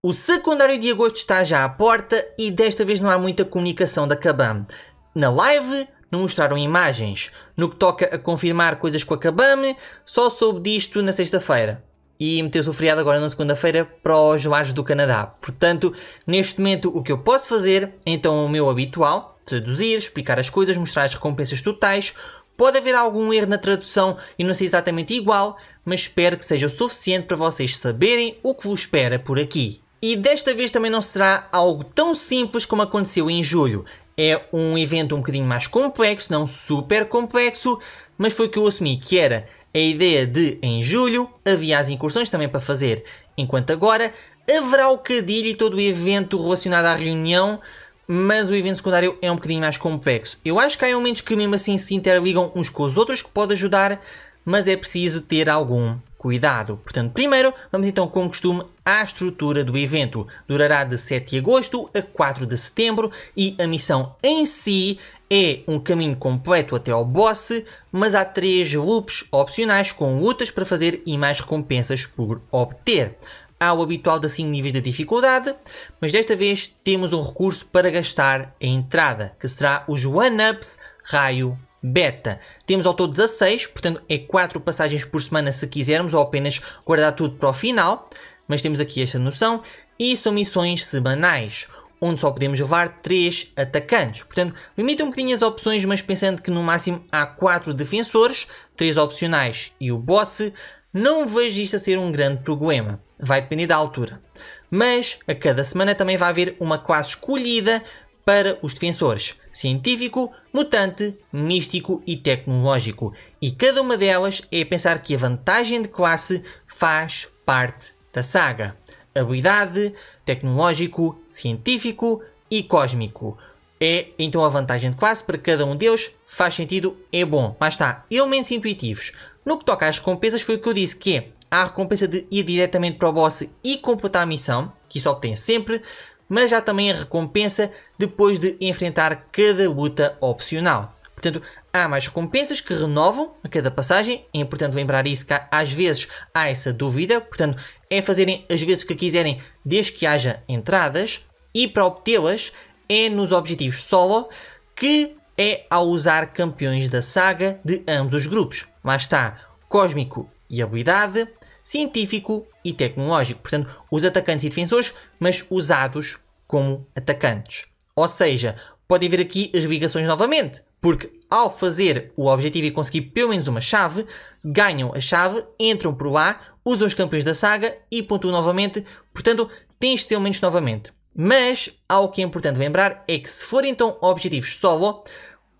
O secundário de agosto está já à porta e desta vez não há muita comunicação da Kabam. Na live não mostraram imagens. No que toca a confirmar coisas com a Kabam, só soube disto na sexta-feira. E meteu-se o feriado agora na segunda-feira para os lares do Canadá. Portanto, neste momento o que eu posso fazer é então o meu habitual, traduzir, explicar as coisas, mostrar as recompensas totais. Pode haver algum erro na tradução e não ser exatamente igual, mas espero que seja o suficiente para vocês saberem o que vos espera por aqui. E desta vez também não será algo tão simples como aconteceu em julho. É um evento um bocadinho mais complexo, não super complexo, mas foi o que eu assumi que era a ideia de em julho havia as incursões também para fazer, enquanto agora haverá o cadilho e todo o evento relacionado à reunião, mas o evento secundário é um bocadinho mais complexo. Eu acho que há elementos que mesmo assim se interligam uns com os outros que pode ajudar, mas é preciso ter algum cuidado. Portanto, primeiro vamos então, como costume, à estrutura do evento. Durará de 7 de agosto a 4 de setembro e a missão em si é um caminho completo até ao boss, mas há três loops opcionais com lutas para fazer e mais recompensas por obter. Há o habitual de 5 níveis de dificuldade, mas desta vez temos um recurso para gastar a entrada, que será os One Ups Raio Beta. Temos ao todo 16, portanto é 4 passagens por semana se quisermos, ou apenas guardar tudo para o final mas temos aqui esta noção, e são missões semanais, onde só podemos levar 3 atacantes. Portanto, limitam um bocadinho as opções, mas pensando que no máximo há 4 defensores, 3 opcionais e o boss, não vejo isto a ser um grande problema. Vai depender da altura. Mas a cada semana também vai haver uma classe escolhida para os defensores: científico, mutante, místico e tecnológico. E cada uma delas é pensar que a vantagem de classe faz parte da saga: habilidade, tecnológico, científico e cósmico. É então a vantagem de classe para cada um deles, faz sentido, é bom. Mas está, elementos intuitivos. No que toca às recompensas, foi o que eu disse: que é a recompensa de ir diretamente para o boss e completar a missão, que isso obtém sempre, mas já também a recompensa depois de enfrentar cada luta opcional. Portanto, há mais recompensas que renovam a cada passagem. É importante lembrar isso que às vezes há essa dúvida. Portanto, é fazerem as vezes que quiserem, desde que haja entradas. E para obtê-las é nos objetivos solo, que é ao usar campeões da saga de ambos os grupos. Lá está, cósmico e habilidade, científico e tecnológico. Portanto, os atacantes e defensores, mas usados como atacantes. Ou seja, podem ver aqui as ligações novamente, porque ao fazer o objetivo e conseguir pelo menos uma chave, ganham a chave, entram por lá, usam os campeões da saga e pontuam novamente. Portanto, tens de ter elementos novamente. Mas, algo que é importante lembrar é que se forem então objetivos solo,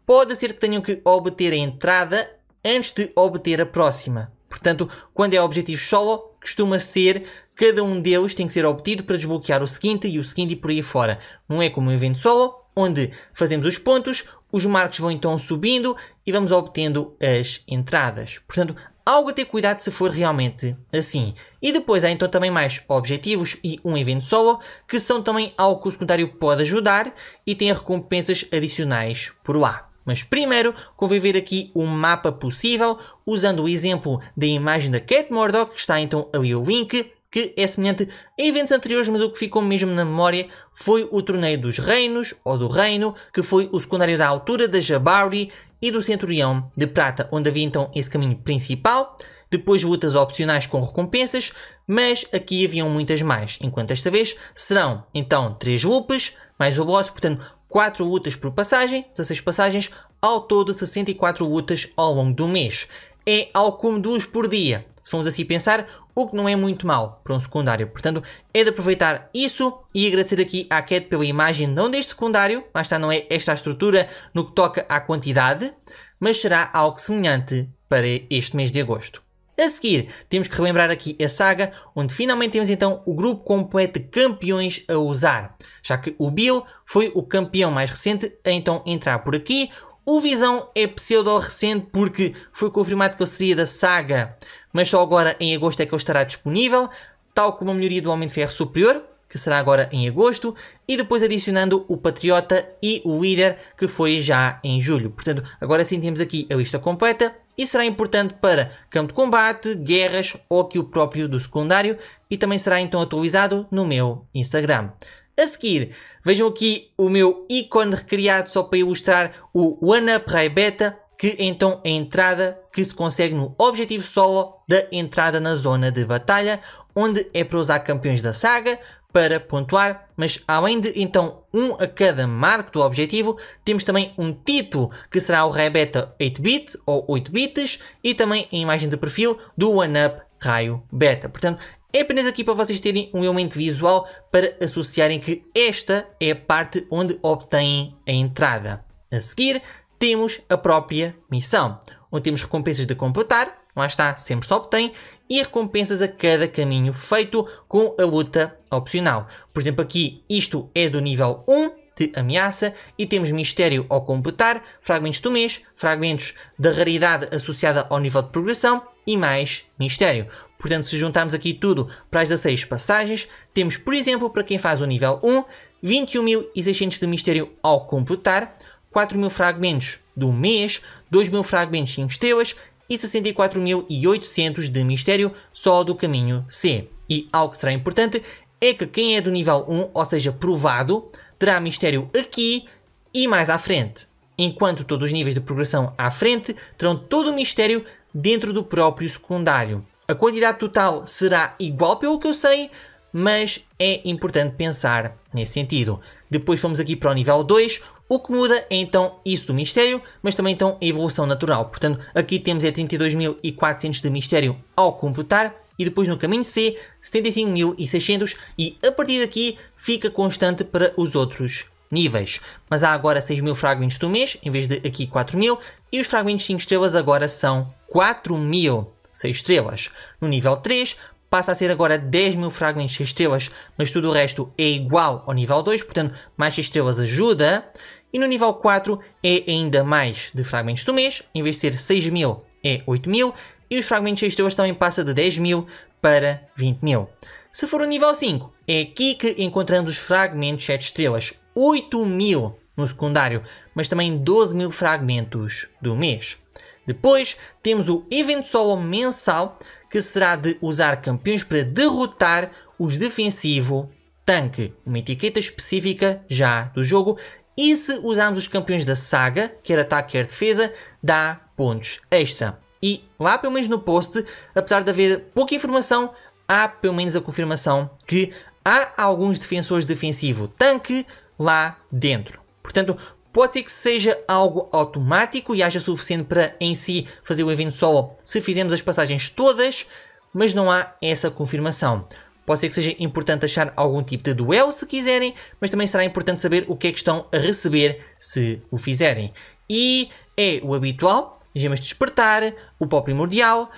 pode ser que tenham que obter a entrada antes de obter a próxima. Portanto, quando é objetivo solo, costuma ser cada um deles tem que ser obtido para desbloquear o seguinte e o seguinte e por aí fora. Não é como um evento solo, onde fazemos os pontos, os marcos vão então subindo e vamos obtendo as entradas. Portanto, algo a ter cuidado se for realmente assim. E depois há então também mais objetivos e um evento solo, que são também algo que o secundário pode ajudar e tem recompensas adicionais por lá. Mas primeiro, convém ver aqui um mapa possível, usando o exemplo da imagem da Kate Murdoch, que está então ali o link, que é semelhante a eventos anteriores, mas o que ficou mesmo na memória foi o torneio dos reinos, ou do reino, que foi o secundário da altura da Jabari e do Centurião de Prata, onde havia então esse caminho principal, depois lutas opcionais com recompensas, mas aqui haviam muitas mais, enquanto esta vez serão então 3 loops, mais o boss, portanto 4 lutas por passagem, 16 passagens, ao todo 64 lutas ao longo do mês. É ao como duas por dia. Se formos assim pensar, o que não é muito mal para um secundário. Portanto, é de aproveitar isso e agradecer aqui à CAD pela imagem, não deste secundário, mas está não é esta a estrutura no que toca à quantidade, mas será algo semelhante para este mês de agosto. A seguir, temos que relembrar aqui a saga, onde finalmente temos então o grupo completo de campeões a usar, já que o Bill foi o campeão mais recente a é então entrar por aqui. O Visão é pseudo recente porque foi confirmado que ele seria da saga mas só agora em agosto é que ele estará disponível, tal como a melhoria do Homem de Ferro Superior, que será agora em agosto, e depois adicionando o Patriota e o Wither, que foi já em julho. Portanto, agora sim temos aqui a lista completa e será importante para campo de combate, guerras ou aqui o próprio do secundário e também será então atualizado no meu Instagram. A seguir, vejam aqui o meu ícone recriado só para ilustrar o One Up Beta que então é a entrada que se consegue no objetivo solo da entrada na zona de batalha, onde é para usar campeões da saga para pontuar, mas além de então um a cada marco do objetivo, temos também um título que será o Rebeta 8-bit ou 8 bits e também a imagem de perfil do OneUp Raio Beta. Portanto, é apenas aqui para vocês terem um elemento visual para associarem que esta é a parte onde obtêm a entrada. A seguir, temos a própria missão, onde temos recompensas de completar, lá está, sempre se obtém, e recompensas a cada caminho feito com a luta opcional. Por exemplo, aqui isto é do nível 1 de ameaça e temos mistério ao completar, fragmentos do mês, fragmentos da raridade associada ao nível de progressão e mais mistério. Portanto, se juntarmos aqui tudo para as 16 passagens, temos, por exemplo, para quem faz o nível 1, 21.600 de mistério ao completar, 4 mil fragmentos do mês, 2 mil fragmentos 5 estrelas e 64.800 de mistério só do caminho C. E algo que será importante é que quem é do nível 1, ou seja, provado, terá mistério aqui e mais à frente. Enquanto todos os níveis de progressão à frente terão todo o mistério dentro do próprio secundário. A quantidade total será igual pelo que eu sei, mas é importante pensar nesse sentido. Depois fomos aqui para o nível 2, o que muda é então isso do mistério, mas também então a evolução natural. Portanto, aqui temos é 32.400 de mistério ao computar e depois no caminho C 75.600 e a partir daqui fica constante para os outros níveis. Mas há agora 6.000 fragmentos do mês, em vez de aqui 4.000, e os fragmentos 5 estrelas agora são 4.000 6 estrelas. No nível 3, passa a ser agora 10.000 fragmentos 6 estrelas, mas tudo o resto é igual ao nível 2, portanto, mais 6 estrelas ajuda. E no nível 4 é ainda mais de fragmentos do mês, em vez de ser 6 mil é 8 mil, e os fragmentos 6 estrelas também passa de 10 mil para 20 mil. Se for o nível 5, é aqui que encontramos os fragmentos 7 estrelas, 8 mil no secundário, mas também 12 mil fragmentos do mês. Depois temos o evento solo mensal, que será de usar campeões para derrotar os defensivo tanque, uma etiqueta específica já do jogo e se usarmos os campeões da saga, quer ataque, quer defesa, dá pontos extra. E lá, pelo menos no post, apesar de haver pouca informação, há pelo menos a confirmação que há alguns defensores defensivo tanque lá dentro. Portanto, pode ser que seja algo automático e haja suficiente para em si fazer o evento solo se fizermos as passagens todas, mas não há essa confirmação. Pode ser que seja importante achar algum tipo de duelo se quiserem, mas também será importante saber o que é que estão a receber se o fizerem. E é o habitual, gemas de despertar, o pó primordial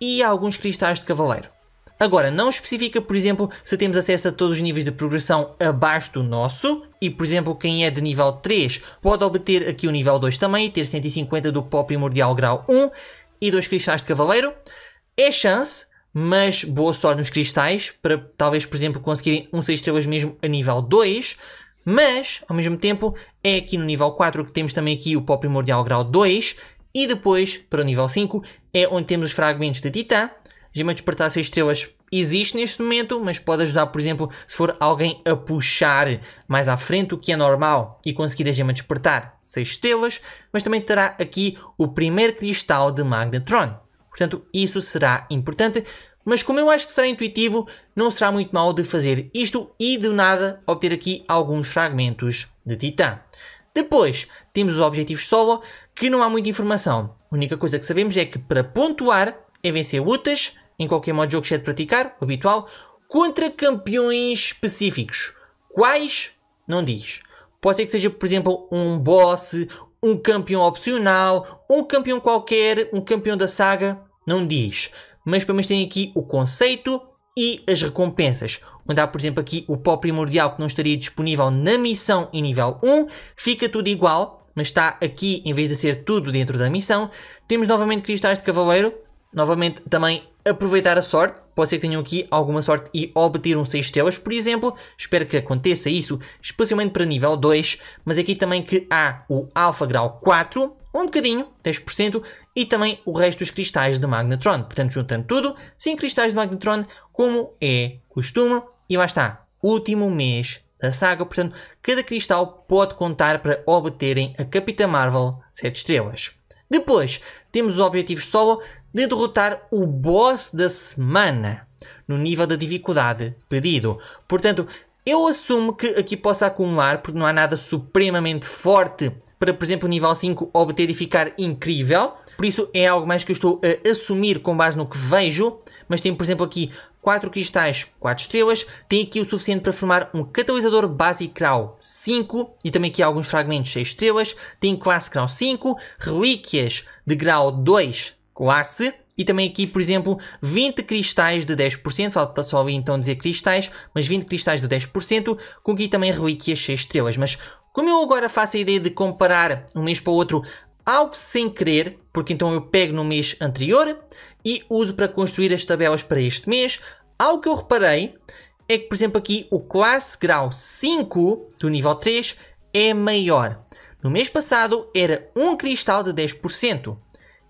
e alguns cristais de cavaleiro. Agora, não especifica, por exemplo, se temos acesso a todos os níveis de progressão abaixo do nosso, e por exemplo, quem é de nível 3 pode obter aqui o nível 2 também e ter 150 do pó primordial grau 1 e dois cristais de cavaleiro. É chance, mas boa sorte nos cristais, para talvez, por exemplo, conseguirem um 6 estrelas mesmo a nível 2, mas, ao mesmo tempo, é aqui no nível 4 que temos também aqui o pó primordial grau 2, e depois, para o nível 5, é onde temos os fragmentos de Titã, Gema Despertar 6 estrelas existe neste momento, mas pode ajudar, por exemplo, se for alguém a puxar mais à frente, o que é normal, e conseguir a Gema Despertar 6 estrelas, mas também terá aqui o primeiro cristal de Magnetron. Portanto, isso será importante. Mas como eu acho que será intuitivo, não será muito mal de fazer isto e do nada obter aqui alguns fragmentos de titã. Depois, temos os objetivos solo, que não há muita informação. A única coisa que sabemos é que para pontuar é vencer lutas, em qualquer modo de jogo que de praticar, o habitual, contra campeões específicos. Quais? Não diz. Pode ser que seja, por exemplo, um boss, um campeão opcional, um campeão qualquer, um campeão da saga, não diz. Mas pelo menos tem aqui o conceito e as recompensas. Onde há, por exemplo, aqui o pó primordial que não estaria disponível na missão em nível 1. Fica tudo igual, mas está aqui, em vez de ser tudo dentro da missão. Temos novamente cristais de cavaleiro. Novamente também aproveitar a sorte. Pode ser que tenham aqui alguma sorte e obter um 6 estrelas, por exemplo. Espero que aconteça isso, especialmente para nível 2. Mas aqui também que há o alfa grau 4, um bocadinho, 10%, e também o resto dos cristais de magnetron. Portanto, juntando tudo, 5 cristais de magnetron, como é costume, e lá está, último mês da saga, portanto, cada cristal pode contar para obterem a Capitã Marvel 7 estrelas. Depois, temos o objetivo solo de derrotar o boss da semana, no nível da dificuldade pedido. Portanto, eu assumo que aqui possa acumular, porque não há nada supremamente forte para, por exemplo, o nível 5 obter e ficar incrível. Por isso é algo mais que eu estou a assumir com base no que vejo, mas tem por exemplo aqui 4 cristais 4 estrelas, tem aqui o suficiente para formar um catalisador base Crow 5 e também aqui alguns fragmentos 6 estrelas, tem classe Crow 5, relíquias de grau 2 classe e também aqui, por exemplo, 20 cristais de 10%, falta só ali então dizer cristais, mas 20 cristais de 10%, com aqui também relíquias 6 estrelas, mas como eu agora faço a ideia de comparar um mês para o outro algo sem querer, porque então eu pego no mês anterior e uso para construir as tabelas para este mês. Algo que eu reparei é que, por exemplo, aqui o classe grau 5 do nível 3 é maior. No mês passado era um cristal de 10%,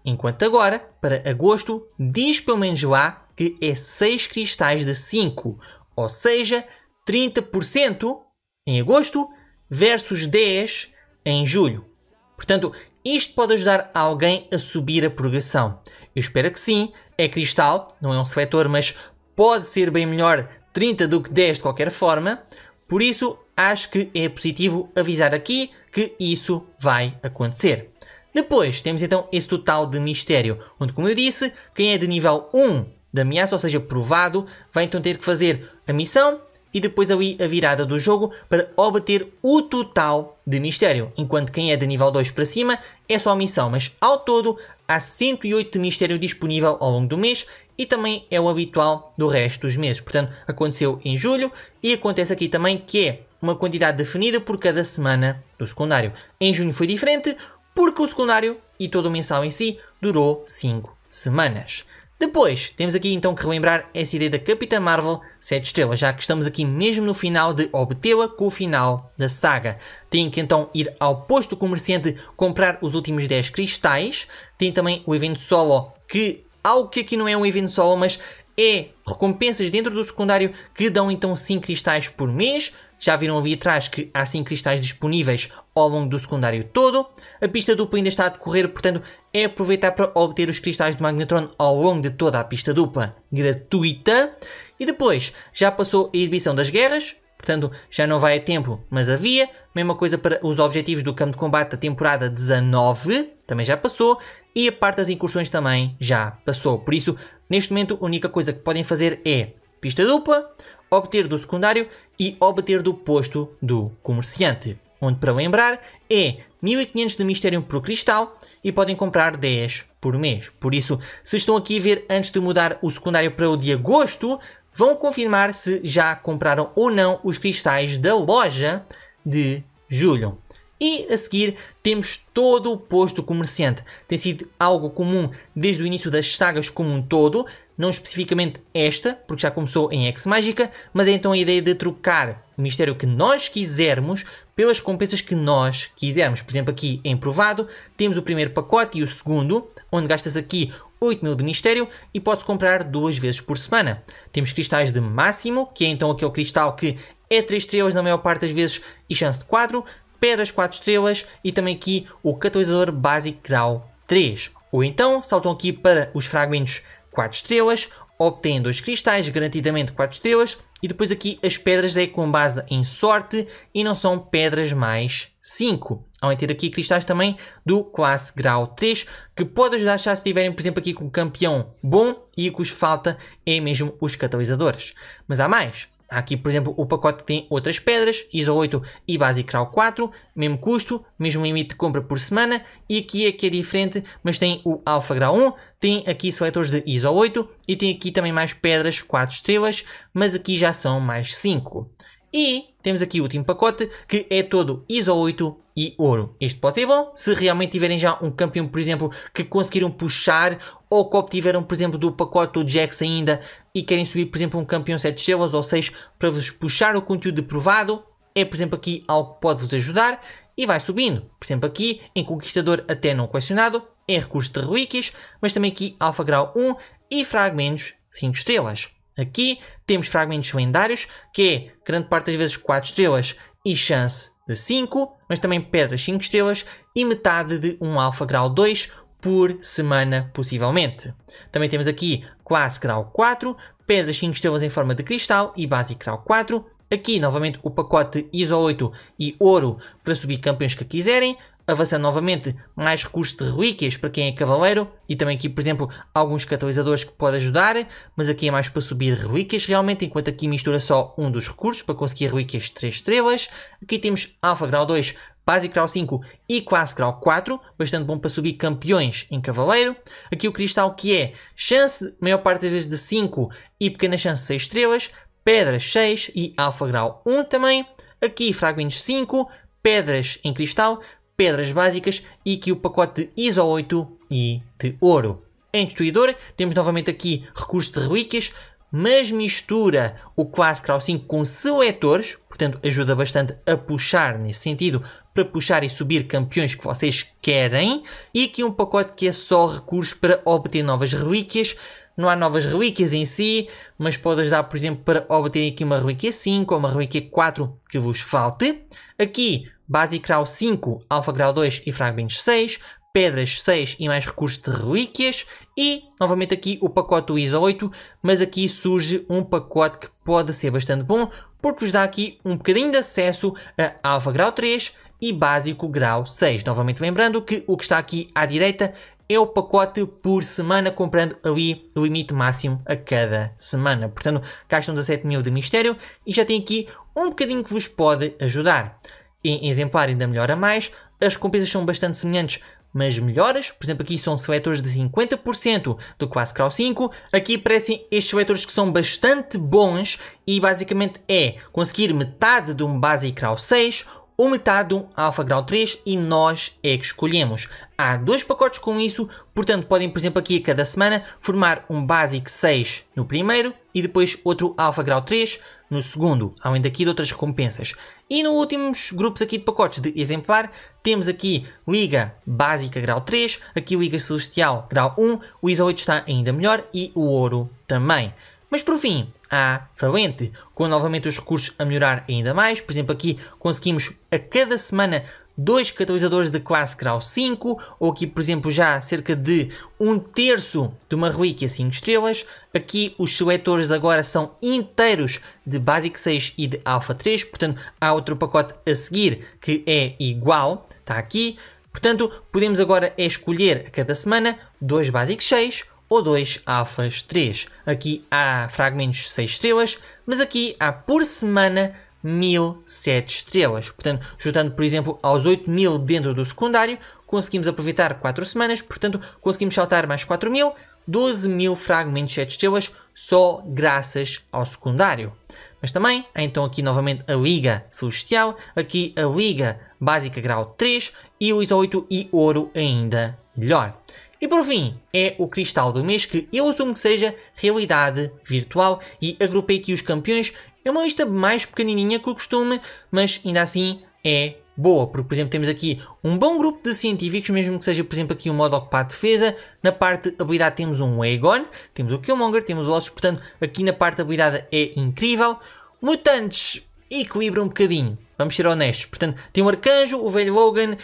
enquanto agora, para agosto, diz pelo menos lá que é 6 cristais de 5, ou seja, 30% em agosto versus 10 em julho. Portanto, isto pode ajudar alguém a subir a progressão. Eu espero que sim. É cristal, não é um seletor, mas pode ser bem melhor 30 do que 10 de qualquer forma. Por isso, acho que é positivo avisar aqui que isso vai acontecer. Depois temos então esse total de mistério, onde, como eu disse, quem é de nível 1 da ameaça, ou seja, provado, vai então ter que fazer a missão e depois ali a virada do jogo para obter o total de mistério. Enquanto quem é de nível 2 para cima é só missão, mas ao todo há 108 de mistério disponível ao longo do mês e também é o habitual do resto dos meses. Portanto, aconteceu em julho e acontece aqui também que é uma quantidade definida por cada semana do secundário. Em junho foi diferente porque o secundário e todo o mensal em si durou 5 semanas. Depois, temos aqui então que relembrar essa ideia da Capitã Marvel 7 estrelas, já que estamos aqui mesmo no final de obtê-la com o final da saga. Tem que então ir ao posto comerciante comprar os últimos 10 cristais. Tem também o evento solo, que algo que aqui não é um evento solo, mas é recompensas dentro do secundário que dão então 5 cristais por mês. Já viram ali atrás que há 5 cristais disponíveis ao longo do secundário todo. A pista dupla ainda está a decorrer, portanto é aproveitar para obter os cristais de Magnetron ao longo de toda a pista dupla gratuita. E depois, já passou a exibição das guerras, portanto já não vai a tempo, mas havia. Mesma coisa para os objetivos do campo de combate da temporada 19, também já passou. E a parte das incursões também já passou. Por isso, neste momento, a única coisa que podem fazer é pista dupla, obter do secundário e obter do posto do comerciante. Onde, para lembrar, é 1500 de Mistério por cristal e podem comprar 10 por mês. Por isso, se estão aqui a ver antes de mudar o secundário para o de agosto, vão confirmar se já compraram ou não os cristais da loja de julho. E a seguir temos todo o posto comerciante. Tem sido algo comum desde o início das sagas como um todo, não especificamente esta, porque já começou em Ex Mágica, mas é então a ideia de trocar o mistério que nós quisermos pelas recompensas que nós quisermos. Por exemplo, aqui em Provado temos o primeiro pacote e o segundo, onde gastas aqui 8 mil de mistério e podes comprar duas vezes por semana. Temos cristais de máximo, que é então aquele cristal que é 3 estrelas na maior parte das vezes e chance de 4, pedras 4 estrelas e também aqui o catalisador básico grau 3. Ou então saltam aqui para os fragmentos 4 estrelas, obtendo os cristais, garantidamente 4 estrelas, e depois aqui as pedras é com base em sorte e não são pedras mais 5. Ao ter aqui cristais também do classe grau 3, que pode ajudar já se tiverem, por exemplo, aqui com campeão bom e o que os falta é mesmo os catalisadores. Mas há mais. Há aqui, por exemplo, o pacote que tem outras pedras, ISO 8 e Basic Raw 4, mesmo custo, mesmo limite de compra por semana, e aqui é que é diferente, mas tem o Alpha Grau 1, tem aqui seletores de ISO 8 e tem aqui também mais pedras 4 estrelas, mas aqui já são mais 5. E temos aqui o último pacote que é todo ISO 8 e ouro. Isto pode ser bom se realmente tiverem já um campeão, por exemplo, que conseguiram puxar ou que obtiveram, por exemplo, do pacote do Jax ainda e querem subir, por exemplo, um campeão 7 estrelas ou 6 para vos puxar o conteúdo aprovado. É, por exemplo, aqui algo que pode vos ajudar e vai subindo. Por exemplo, aqui em Conquistador até não questionado, em recurso de relíquias, mas também aqui Alpha Grau 1 e fragmentos 5 estrelas. Aqui temos fragmentos lendários, que é grande parte das vezes 4 estrelas e chance de 5 mas também pedras 5 estrelas e metade de um alfa grau 2 por semana, possivelmente. Também temos aqui quase grau 4, pedras 5 estrelas em forma de cristal e base grau 4, Aqui, novamente, o pacote ISO 8 e ouro para subir campeões que quiserem. Avançando novamente, mais recursos de relíquias para quem é cavaleiro. E também aqui, por exemplo, alguns catalisadores que podem ajudar. Mas aqui é mais para subir relíquias realmente, enquanto aqui mistura só um dos recursos para conseguir relíquias de 3 estrelas. Aqui temos Alpha Grau 2, Basic Grau 5 e Quase Grau 4, bastante bom para subir campeões em Cavaleiro. Aqui o cristal que é chance, maior parte das vezes de 5 e pequena chance de 6 estrelas, pedras 6 e grau 1 também. Aqui fragmentos 5, pedras em cristal, pedras básicas e aqui o pacote de ISO 8 e de ouro. Em destruidor temos novamente aqui recursos de relíquias, mas mistura o Quase grau 5 com seletores, portanto ajuda bastante a puxar nesse sentido, para puxar e subir campeões que vocês querem. E aqui um pacote que é só recursos para obter novas relíquias, não há novas relíquias em si, mas pode ajudar, por exemplo, para obter aqui uma relíquia 5 ou uma relíquia 4 que vos falte. Aqui, base grau 5, alfa grau 2 e fragmentos 6, pedras 6 e mais recursos de relíquias e novamente aqui o pacote do ISO 8, mas aqui surge um pacote que pode ser bastante bom porque vos dá aqui um bocadinho de acesso a alfa grau 3 e básico grau 6. Novamente lembrando que o que está aqui à direita é o pacote por semana, comprando ali o limite máximo a cada semana. Portanto, gastam 17 mil de mistério e já tem aqui um bocadinho que vos pode ajudar. Em exemplar ainda melhora mais, as recompensas são bastante semelhantes, mas melhoras. Por exemplo, aqui são seletores de 50% do Quase Crawl 5. Aqui aparecem estes seletores que são bastante bons e basicamente é conseguir metade de um base Crawl 6 o metade grau 3 e nós é que escolhemos. Há dois pacotes com isso, portanto podem, por exemplo, aqui a cada semana formar um Basic 6 no primeiro e depois outro grau 3 no segundo, além daqui de outras recompensas. E no últimos grupos aqui de pacotes de exemplar, temos aqui Liga Básica Grau 3, aqui Liga Celestial Grau 1, o Isa 8 está ainda melhor e o Ouro também. Mas por fim, há Valente, com novamente os recursos a melhorar ainda mais. Por exemplo, aqui conseguimos a cada semana dois catalisadores de classe grau 5, ou aqui, por exemplo, já cerca de um terço de uma relíquia 5 estrelas. Aqui os seletores agora são inteiros de Basic 6 e de Alpha 3, portanto há outro pacote a seguir que é igual, está aqui. Portanto, podemos agora escolher a cada semana dois Basic 6 ou 2 alfas 3. Aqui há fragmentos 6 estrelas, mas aqui há por semana 1007 estrelas. Portanto, juntando, por exemplo, aos 8000 dentro do secundário, conseguimos aproveitar 4 semanas, portanto, conseguimos saltar mais 4000, 12000 fragmentos 7 estrelas só graças ao secundário. Mas também, então aqui novamente a Liga Celestial, aqui a Liga Básica Grau 3 e o ISO 8 e Ouro ainda melhor. E por fim, é o cristal do mês que eu assumo que seja realidade virtual e agrupei aqui os campeões. É uma lista mais pequenininha que o costume, mas ainda assim é boa, porque por exemplo temos aqui um bom grupo de científicos, mesmo que seja por exemplo aqui o um modo ocupar defesa, na parte de habilidade temos um Aegon, temos o Killmonger, temos o Ossos, portanto aqui na parte de habilidade é incrível. Mutantes equilibra um bocadinho, vamos ser honestos, portanto tem o Arcanjo, o velho Logan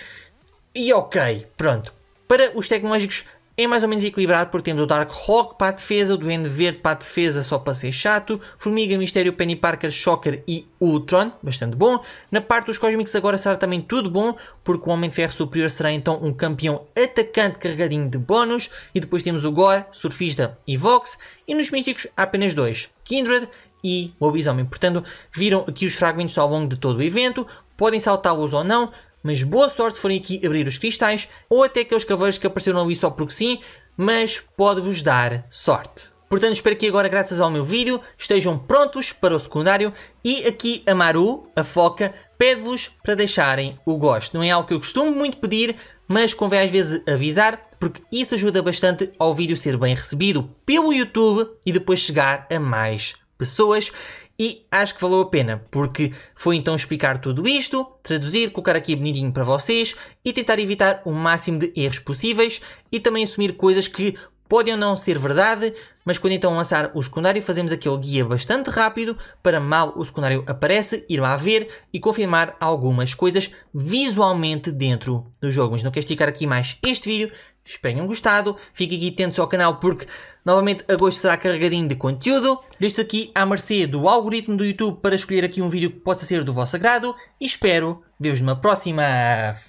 e ok, pronto. Para os tecnológicos é mais ou menos equilibrado porque temos o Dark Hawk para a defesa, o Duende Verde para a defesa só para ser chato, Formiga, Mistério, Penny Parker, Shocker e Ultron, bastante bom. Na parte dos Cosmics agora será também tudo bom, porque o Homem de Ferro Superior será então um campeão atacante carregadinho de bónus, e depois temos o Goa, Surfista e Vox, e nos Míticos há apenas dois, Kindred e Mobisomem. Portanto, viram aqui os fragmentos ao longo de todo o evento, podem saltá-los ou não, mas boa sorte se forem aqui abrir os cristais ou até aqueles cavaleiros que apareceram ali só porque sim, mas pode-vos dar sorte. Portanto, espero que agora, graças ao meu vídeo, estejam prontos para o secundário e aqui a Maru, a foca, pede-vos para deixarem o gosto. Não é algo que eu costumo muito pedir, mas convém às vezes avisar, porque isso ajuda bastante ao vídeo ser bem recebido pelo YouTube e depois chegar a mais pessoas. E acho que valeu a pena, porque foi então explicar tudo isto, traduzir, colocar aqui bonitinho para vocês e tentar evitar o máximo de erros possíveis e também assumir coisas que podem ou não ser verdade, mas quando então lançar o secundário fazemos aquele guia bastante rápido para mal o secundário aparece, ir lá ver e confirmar algumas coisas visualmente dentro do jogo. Mas não quero esticar aqui mais este vídeo, espero que tenham gostado, fiquem aqui atentos ao canal porque Novamente, agosto será carregadinho de conteúdo. Deixo aqui à mercê do algoritmo do YouTube para escolher aqui um vídeo que possa ser do vosso agrado. E espero ver-vos numa próxima.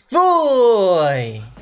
Fui!